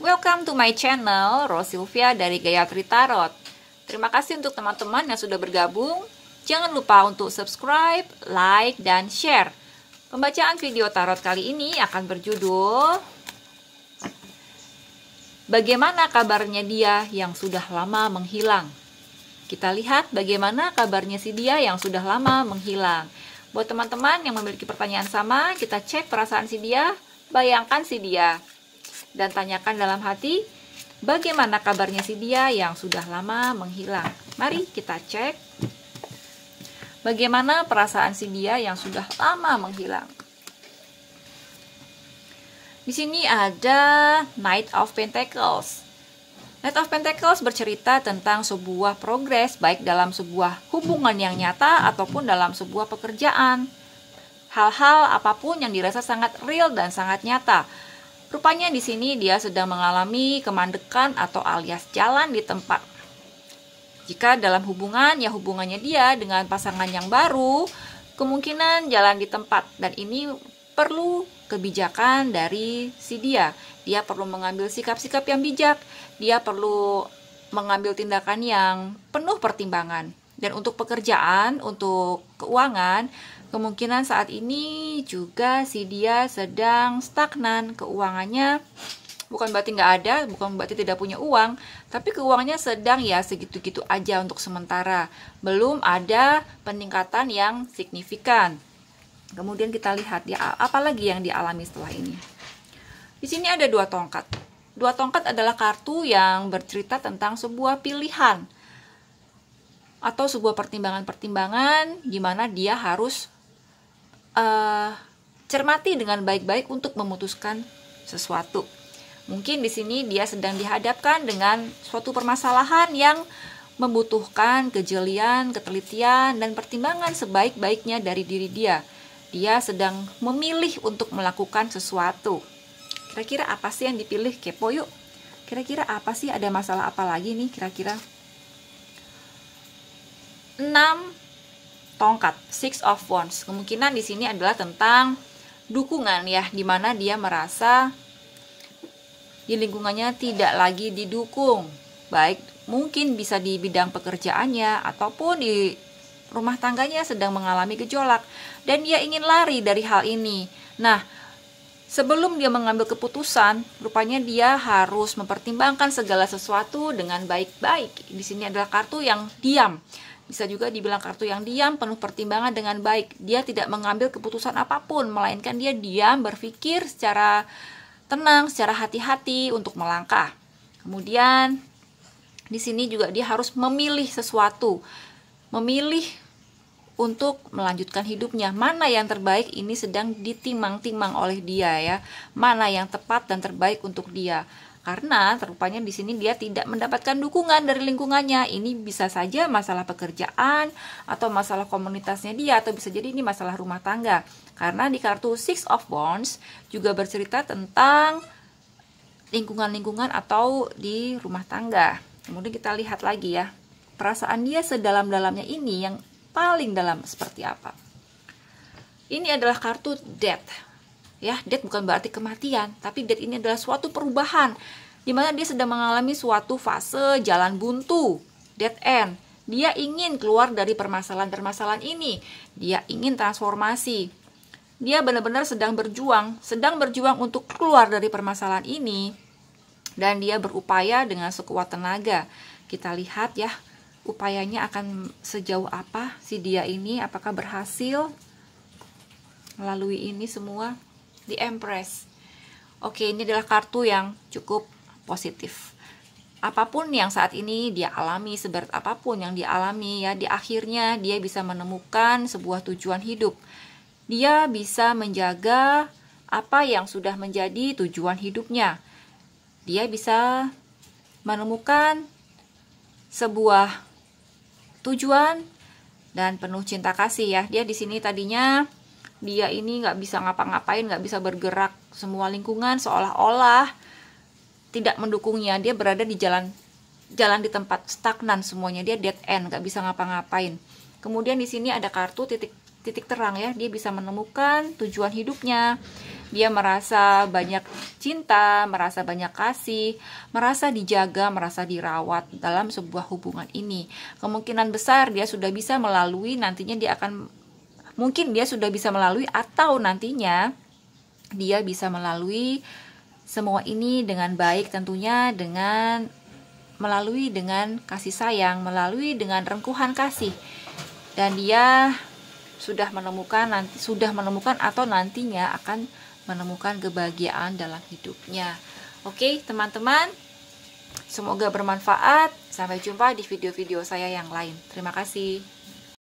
Welcome to my channel, Rosilvia dari Gayatri Tarot. Terima kasih untuk teman-teman yang sudah bergabung. Jangan lupa untuk subscribe, like, dan share. Pembacaan video tarot kali ini akan berjudul Bagaimana kabarnya dia yang sudah lama menghilang? Kita lihat bagaimana kabarnya si dia yang sudah lama menghilang. Buat teman-teman yang memiliki pertanyaan sama, kita cek perasaan si dia, bayangkan si dia dan tanyakan dalam hati, bagaimana kabarnya si dia yang sudah lama menghilang? Mari kita cek. Bagaimana perasaan si dia yang sudah lama menghilang? Di sini ada Knight of Pentacles. Knight of Pentacles bercerita tentang sebuah progres baik dalam sebuah hubungan yang nyata ataupun dalam sebuah pekerjaan. Hal-hal apapun yang dirasa sangat real dan sangat nyata Rupanya di sini dia sedang mengalami kemandekan atau alias jalan di tempat. Jika dalam hubungan, ya hubungannya dia dengan pasangan yang baru, kemungkinan jalan di tempat dan ini perlu kebijakan dari si dia. Dia perlu mengambil sikap-sikap yang bijak, dia perlu mengambil tindakan yang penuh pertimbangan. Dan untuk pekerjaan, untuk keuangan, kemungkinan saat ini juga si dia sedang stagnan keuangannya. Bukan berarti nggak ada, bukan berarti tidak punya uang, tapi keuangannya sedang ya segitu-gitu aja untuk sementara. Belum ada peningkatan yang signifikan. Kemudian kita lihat ya apalagi yang dialami setelah ini. Di sini ada dua tongkat. Dua tongkat adalah kartu yang bercerita tentang sebuah pilihan atau sebuah pertimbangan-pertimbangan gimana dia harus uh, cermati dengan baik-baik untuk memutuskan sesuatu. Mungkin di sini dia sedang dihadapkan dengan suatu permasalahan yang membutuhkan kejelian, ketelitian, dan pertimbangan sebaik-baiknya dari diri dia. Dia sedang memilih untuk melakukan sesuatu. Kira-kira apa sih yang dipilih? Kepo yuk. Kira-kira apa sih ada masalah apa lagi nih kira-kira 6 tongkat, six of wands. Kemungkinan di sini adalah tentang dukungan ya, dimana dia merasa di lingkungannya tidak lagi didukung. Baik, mungkin bisa di bidang pekerjaannya ataupun di rumah tangganya sedang mengalami gejolak dan dia ingin lari dari hal ini. Nah, Sebelum dia mengambil keputusan, rupanya dia harus mempertimbangkan segala sesuatu dengan baik-baik. Di sini adalah kartu yang diam. Bisa juga dibilang kartu yang diam, penuh pertimbangan dengan baik. Dia tidak mengambil keputusan apapun, melainkan dia diam, berpikir secara tenang, secara hati-hati untuk melangkah. Kemudian di sini juga dia harus memilih sesuatu. Memilih untuk melanjutkan hidupnya. Mana yang terbaik ini sedang ditimang-timang oleh dia ya. Mana yang tepat dan terbaik untuk dia. Karena rupanya di sini dia tidak mendapatkan dukungan dari lingkungannya. Ini bisa saja masalah pekerjaan atau masalah komunitasnya dia atau bisa jadi ini masalah rumah tangga. Karena di kartu Six of Wands juga bercerita tentang lingkungan-lingkungan atau di rumah tangga. Kemudian kita lihat lagi ya, perasaan dia sedalam-dalamnya ini yang paling dalam seperti apa. Ini adalah kartu death ya death bukan berarti kematian tapi death ini adalah suatu perubahan di mana dia sedang mengalami suatu fase jalan buntu dead end dia ingin keluar dari permasalahan-permasalahan ini dia ingin transformasi dia benar-benar sedang berjuang sedang berjuang untuk keluar dari permasalahan ini dan dia berupaya dengan sekuat tenaga kita lihat ya upayanya akan sejauh apa si dia ini apakah berhasil melalui ini semua The Empress. Oke, ini adalah kartu yang cukup positif. Apapun yang saat ini dia alami, seberat apapun yang dia alami ya, di akhirnya dia bisa menemukan sebuah tujuan hidup. Dia bisa menjaga apa yang sudah menjadi tujuan hidupnya. Dia bisa menemukan sebuah tujuan dan penuh cinta kasih ya. Dia di sini tadinya dia ini nggak bisa ngapa-ngapain nggak bisa bergerak semua lingkungan seolah-olah tidak mendukungnya dia berada di jalan jalan di tempat stagnan semuanya dia dead end nggak bisa ngapa-ngapain kemudian di sini ada kartu titik titik terang ya dia bisa menemukan tujuan hidupnya dia merasa banyak cinta merasa banyak kasih merasa dijaga merasa dirawat dalam sebuah hubungan ini kemungkinan besar dia sudah bisa melalui nantinya dia akan mungkin dia sudah bisa melalui atau nantinya dia bisa melalui semua ini dengan baik tentunya dengan melalui dengan kasih sayang, melalui dengan rengkuhan kasih. Dan dia sudah menemukan nanti sudah menemukan atau nantinya akan menemukan kebahagiaan dalam hidupnya. Oke, teman-teman, semoga bermanfaat. Sampai jumpa di video-video saya yang lain. Terima kasih.